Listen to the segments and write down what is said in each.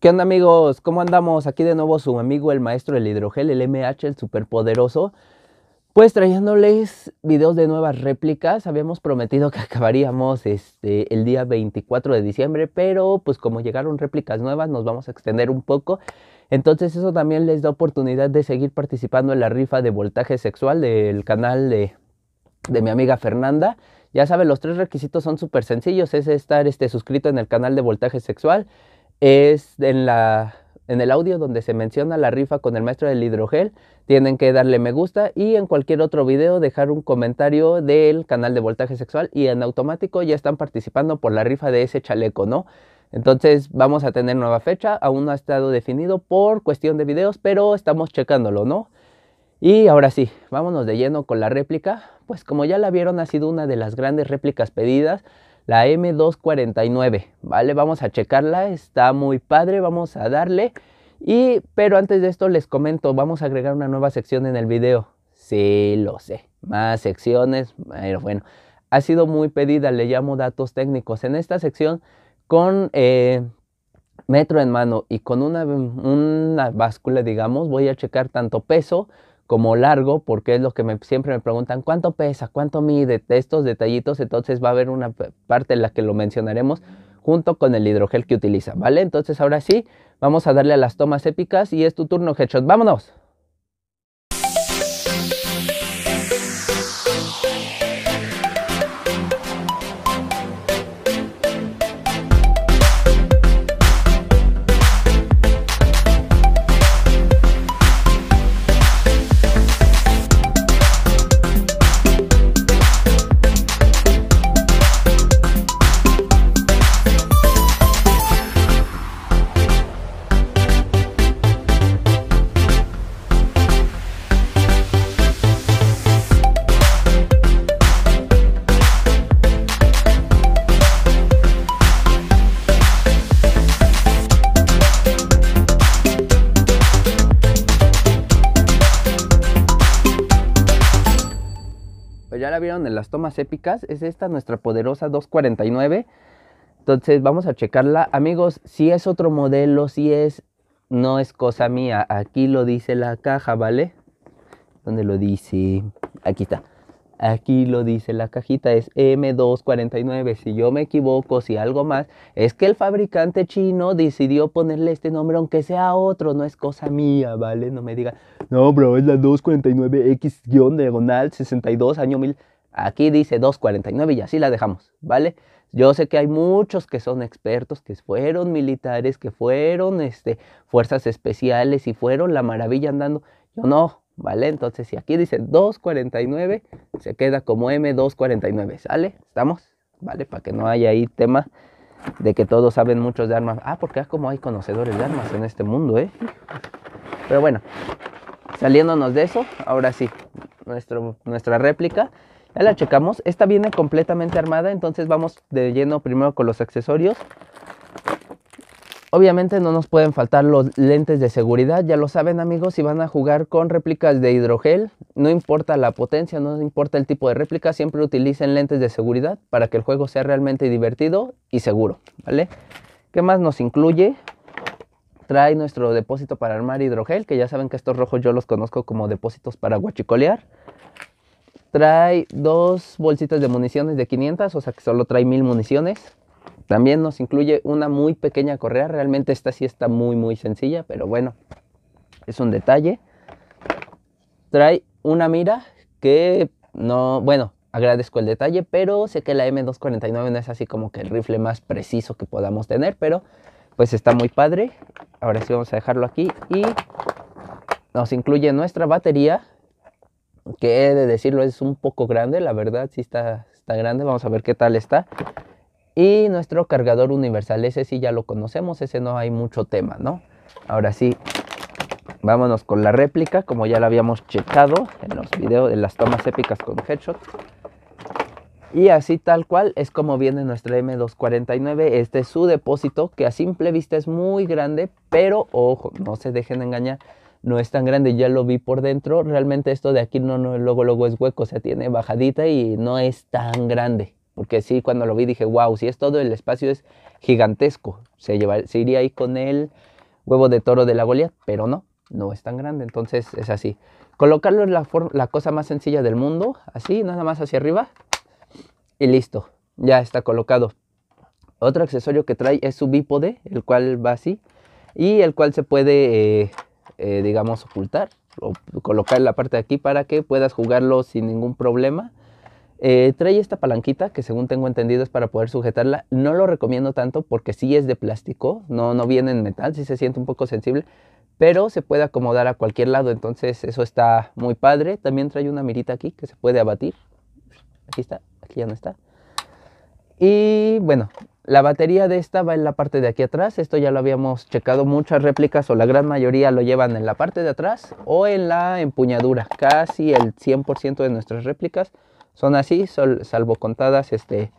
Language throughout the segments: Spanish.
¿Qué onda amigos? ¿Cómo andamos? Aquí de nuevo su amigo el maestro del hidrogel, el MH, el superpoderoso. Pues trayéndoles videos de nuevas réplicas. Habíamos prometido que acabaríamos este, el día 24 de diciembre, pero pues como llegaron réplicas nuevas nos vamos a extender un poco. Entonces eso también les da oportunidad de seguir participando en la rifa de voltaje sexual del canal de, mi amiga Fernanda. Ya saben, los tres requisitos son súper sencillos. Es estar este, suscrito en el canal de voltaje sexual es en, la, en el audio donde se menciona la rifa con el maestro del hidrogel. Tienen que darle me gusta y en cualquier otro video dejar un comentario del canal de voltaje sexual y en automático ya están participando por la rifa de ese chaleco, ¿no? Entonces vamos a tener nueva fecha, aún no ha estado definido por cuestión de videos, pero estamos checándolo, ¿no? Y ahora sí, vámonos de lleno con la réplica. Pues como ya la vieron, ha sido una de las grandes réplicas pedidas la M249, ¿vale? Vamos a checarla, está muy padre, vamos a darle. Y, pero antes de esto les comento, vamos a agregar una nueva sección en el video. Sí, lo sé, más secciones, pero bueno, ha sido muy pedida, le llamo datos técnicos. En esta sección, con eh, metro en mano y con una, una báscula, digamos, voy a checar tanto peso, como largo, porque es lo que siempre me preguntan, ¿cuánto pesa? ¿Cuánto mide? Estos detallitos, entonces va a haber una parte en la que lo mencionaremos junto con el hidrogel que utiliza, ¿vale? Entonces ahora sí, vamos a darle a las tomas épicas y es tu turno, Headshot, ¡vámonos! vieron en las tomas épicas, es esta nuestra poderosa 249. Entonces vamos a checarla. Amigos, si es otro modelo, si es, no es cosa mía. Aquí lo dice la caja, ¿vale? donde lo dice? Aquí está. Aquí lo dice la cajita, es M249. Si yo me equivoco, si algo más, es que el fabricante chino decidió ponerle este nombre, aunque sea otro, no es cosa mía, ¿vale? No me digan, no, bro, es la 249X-diagonal 62, año 1000. Aquí dice 2.49 y así la dejamos, ¿vale? Yo sé que hay muchos que son expertos, que fueron militares, que fueron este, fuerzas especiales y fueron la maravilla andando. Yo no, ¿vale? Entonces, si aquí dice 249, se queda como M249, ¿sale? ¿Estamos? ¿Vale? Para que no haya ahí tema de que todos saben muchos de armas. Ah, porque como hay conocedores de armas en este mundo, ¿eh? Pero bueno, saliéndonos de eso, ahora sí, nuestro, nuestra réplica ya la checamos. Esta viene completamente armada, entonces vamos de lleno primero con los accesorios. Obviamente no nos pueden faltar los lentes de seguridad, ya lo saben amigos, si van a jugar con réplicas de hidrogel, no importa la potencia, no importa el tipo de réplica, siempre utilicen lentes de seguridad para que el juego sea realmente divertido y seguro, ¿vale? ¿Qué más nos incluye? Trae nuestro depósito para armar hidrogel, que ya saben que estos rojos yo los conozco como depósitos para guachicolear. Trae dos bolsitas de municiones de 500, o sea que solo trae 1000 municiones. También nos incluye una muy pequeña correa, realmente esta sí está muy muy sencilla, pero bueno, es un detalle. Trae una mira que no, bueno, agradezco el detalle, pero sé que la M249 no es así como que el rifle más preciso que podamos tener, pero pues está muy padre. Ahora sí vamos a dejarlo aquí y nos incluye nuestra batería que he de decirlo es un poco grande, la verdad sí está, está grande, vamos a ver qué tal está. Y nuestro cargador universal, ese sí ya lo conocemos, ese no hay mucho tema, ¿no? Ahora sí, vámonos con la réplica, como ya la habíamos checado en los videos de las tomas épicas con headshot. Y así tal cual es como viene nuestra M249. Este es su depósito que a simple vista es muy grande, pero ojo, no se dejen engañar no es tan grande, ya lo vi por dentro, realmente esto de aquí no, no luego, luego es hueco, se tiene bajadita y no es tan grande. Porque sí, cuando lo vi dije, wow, si es todo el espacio es gigantesco. Se, lleva, iría ahí con el huevo de toro de la golia pero no, no es tan grande. Entonces es así. Colocarlo es la, la cosa más sencilla del mundo, así, nada más hacia arriba. Y listo, ya está colocado. Otro accesorio que trae es su bípode, el cual va así. Y el cual se puede... Eh, eh, digamos, ocultar o colocar la parte de aquí para que puedas jugarlo sin ningún problema. Eh, trae esta palanquita que según tengo entendido es para poder sujetarla. No lo recomiendo tanto porque si es de plástico, no, no viene en metal, si se siente un poco sensible, pero se puede acomodar a cualquier lado, entonces eso está muy padre. También trae una mirita aquí que se puede abatir. Aquí está, aquí ya no está. Y bueno, la batería de esta va en la parte de aquí atrás, esto ya lo habíamos checado, muchas réplicas o la gran mayoría lo llevan en la parte de atrás o en la empuñadura, casi el 100% de nuestras réplicas son así, salvo contadas este,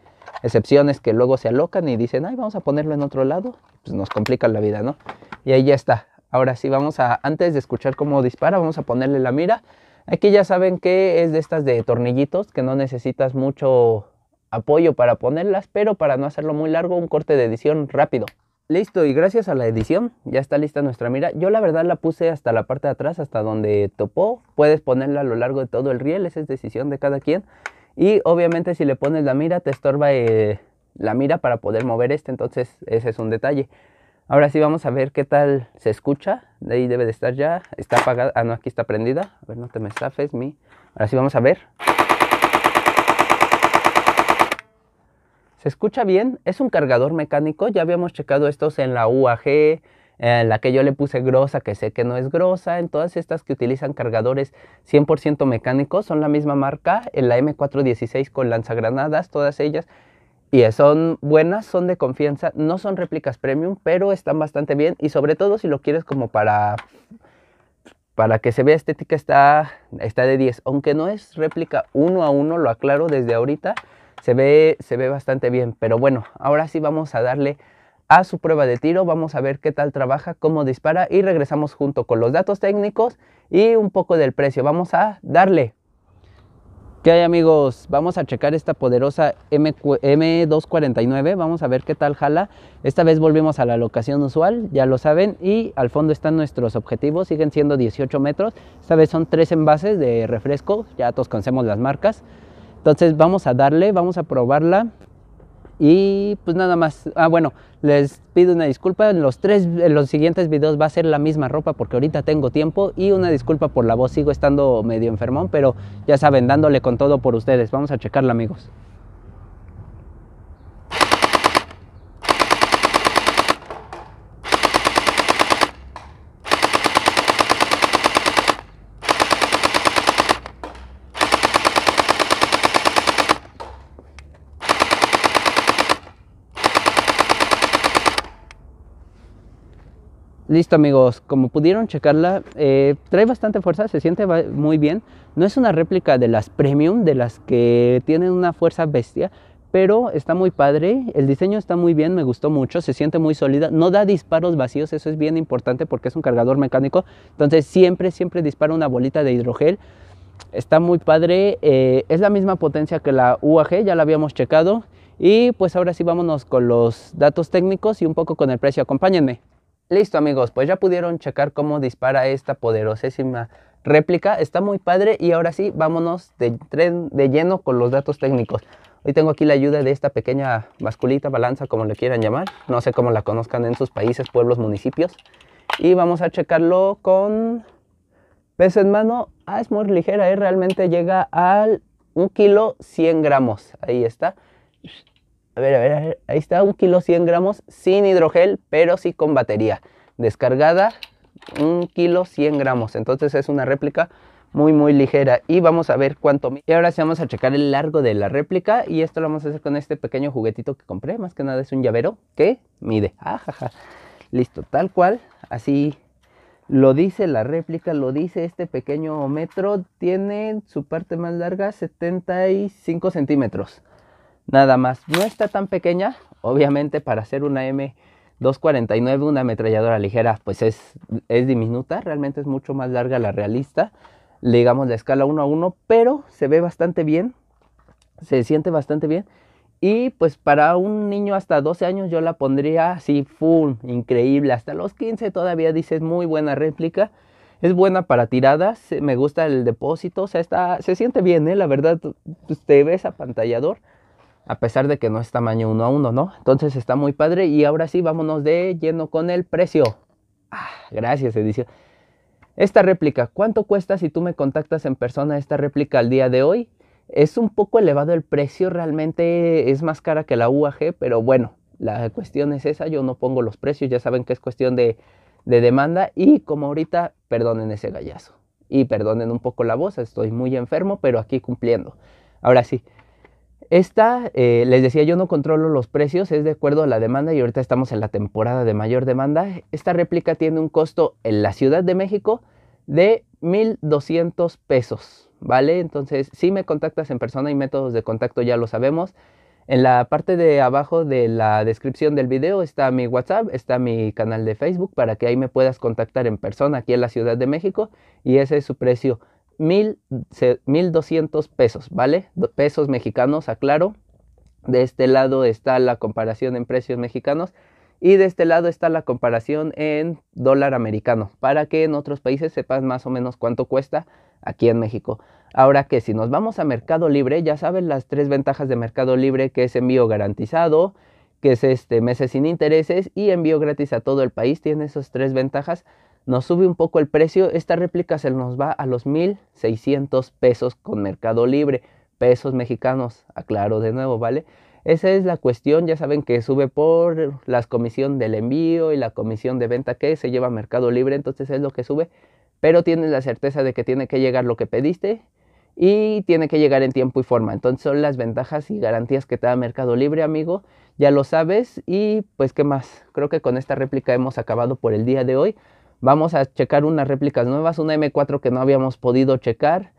excepciones que luego se alocan y dicen, ay, vamos a ponerlo en otro lado, pues nos complican la vida, ¿no? Y ahí ya está. Ahora sí, vamos a, antes de escuchar cómo dispara, vamos a ponerle la mira. Aquí ya saben que es de estas de tornillitos, que no necesitas mucho apoyo para ponerlas, pero para no hacerlo muy largo, un corte de edición rápido. Listo, y gracias a la edición ya está lista nuestra mira. Yo la verdad la puse hasta la parte de atrás, hasta donde topó. Puedes ponerla a lo largo de todo el riel, esa es decisión de cada quien. Y obviamente si le pones la mira te estorba eh, la mira para poder mover este, entonces ese es un detalle. Ahora sí vamos a ver qué tal se escucha. De ahí debe de estar ya. Está apagada. Ah, no, aquí está prendida. A ver, no te me estafes, mi. Ahora sí vamos a ver. ¿Se escucha bien? Es un cargador mecánico, ya habíamos checado estos en la UAG, en la que yo le puse grosa, que sé que no es grosa, en todas estas que utilizan cargadores 100% mecánicos, son la misma marca, en la M416 con lanzagranadas, todas ellas, y son buenas, son de confianza, no son réplicas premium, pero están bastante bien, y sobre todo si lo quieres como para, para que se vea estética, está, está de 10, aunque no es réplica uno a uno, lo aclaro desde ahorita, se ve, se ve bastante bien. Pero bueno, ahora sí vamos a darle a su prueba de tiro, vamos a ver qué tal trabaja, cómo dispara y regresamos junto con los datos técnicos y un poco del precio. Vamos a darle. ¿Qué hay amigos? Vamos a checar esta poderosa M 249 vamos a ver qué tal jala. Esta vez volvimos a la locación usual, ya lo saben, y al fondo están nuestros objetivos, siguen siendo 18 metros. Esta vez son tres envases de refresco, ya todos conocemos las marcas. Entonces vamos a darle, vamos a probarla. Y pues nada más. Ah, bueno, les pido una disculpa. En los, tres, los siguientes videos va a ser la misma ropa porque ahorita tengo tiempo. Y una disculpa por la voz, sigo estando medio enfermón, pero ya saben, dándole con todo por ustedes. Vamos a checarla, amigos. Listo amigos, como pudieron checarla, eh, trae bastante fuerza, se siente muy bien. No es una réplica de las premium, de las que tienen una fuerza bestia, pero está muy padre, el diseño está muy bien, me gustó mucho, se siente muy sólida, no da disparos vacíos, eso es bien importante porque es un cargador mecánico, entonces siempre, siempre dispara una bolita de hidrogel, está muy padre, eh, es la misma potencia que la UAG, ya la habíamos checado, y pues ahora sí vámonos con los datos técnicos y un poco con el precio, acompáñenme. Listo amigos, pues ya pudieron checar cómo dispara esta poderosísima réplica. Está muy padre y ahora sí, vámonos de, de lleno con los datos técnicos. Hoy tengo aquí la ayuda de esta pequeña basculita, balanza, como le quieran llamar. No sé cómo la conozcan en sus países, pueblos, municipios. Y vamos a checarlo con peso en mano. Ah, es muy ligera, ¿eh? realmente llega al 1 kilo 100 gramos. Ahí está. A ver, a ver, Ahí está, un kilo 100 gramos sin hidrogel, pero sí con batería. Descargada, un kilo 100 gramos. Entonces es una réplica muy muy ligera y vamos a ver cuánto y ahora sí vamos a checar el largo de la réplica y esto lo vamos a hacer con este pequeño juguetito que compré más que nada es un llavero que mide ajaja listo tal cual así lo dice la réplica lo dice este pequeño metro tiene su parte más larga 75 centímetros nada más. No está tan pequeña, obviamente para hacer una M249, una ametralladora ligera, pues es, es diminuta, realmente es mucho más larga la realista, digamos la escala 1 a 1, pero se ve bastante bien, se siente bastante bien. Y pues para un niño hasta 12 años yo la pondría así, full, increíble. Hasta los 15 todavía dices muy buena réplica. Es buena para tiradas, eh, me gusta el depósito, o sea, está, se siente bien, eh, la verdad, te ves apantallador a pesar de que no es tamaño uno a uno, ¿no? Entonces está muy padre y ahora sí, vámonos de lleno con el precio. Ah, gracias, edición. Esta réplica, ¿cuánto cuesta si tú me contactas en persona esta réplica al día de hoy? Es un poco elevado el precio, realmente es más cara que la UAG, pero bueno, la cuestión es esa, yo no pongo los precios, ya saben que es cuestión de, de demanda y como ahorita, perdonen ese gallazo y perdonen un poco la voz, estoy muy enfermo, pero aquí cumpliendo. Ahora sí, esta, eh, les decía, yo no controlo los precios, es de acuerdo a la demanda y ahorita estamos en la temporada de mayor demanda. Esta réplica tiene un costo en la Ciudad de México de 1.200 pesos, ¿vale? Entonces, si me contactas en persona y métodos de contacto ya lo sabemos. En la parte de abajo de la descripción del video está mi WhatsApp, está mi canal de Facebook para que ahí me puedas contactar en persona aquí en la Ciudad de México y ese es su precio. 1.200 pesos, ¿vale? Pesos mexicanos, aclaro. De este lado está la comparación en precios mexicanos y de este lado está la comparación en dólar americano, para que en otros países sepas más o menos cuánto cuesta aquí en México. Ahora que si nos vamos a Mercado Libre, ya saben las tres ventajas de Mercado Libre, que es envío garantizado, que es este meses sin intereses y envío gratis a todo el país, tiene esas tres ventajas nos sube un poco el precio. Esta réplica se nos va a los 1.600 pesos con Mercado Libre, pesos mexicanos, aclaro de nuevo, ¿vale? Esa es la cuestión, ya saben que sube por la comisión del envío y la comisión de venta que se lleva a Mercado Libre, entonces es lo que sube, pero tienes la certeza de que tiene que llegar lo que pediste y tiene que llegar en tiempo y forma. Entonces son las ventajas y garantías que te da Mercado Libre, amigo, ya lo sabes y pues qué más, creo que con esta réplica hemos acabado por el día de hoy. Vamos a checar unas réplicas nuevas, una M4 que no habíamos podido checar.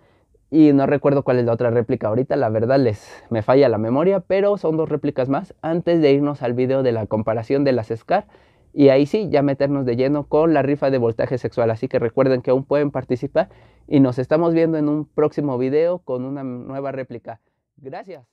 Y no recuerdo cuál es la otra réplica ahorita, la verdad les me falla la memoria, pero son dos réplicas más antes de irnos al video de la comparación de las SCAR y ahí sí ya meternos de lleno con la rifa de voltaje sexual. Así que recuerden que aún pueden participar y nos estamos viendo en un próximo video con una nueva réplica. Gracias.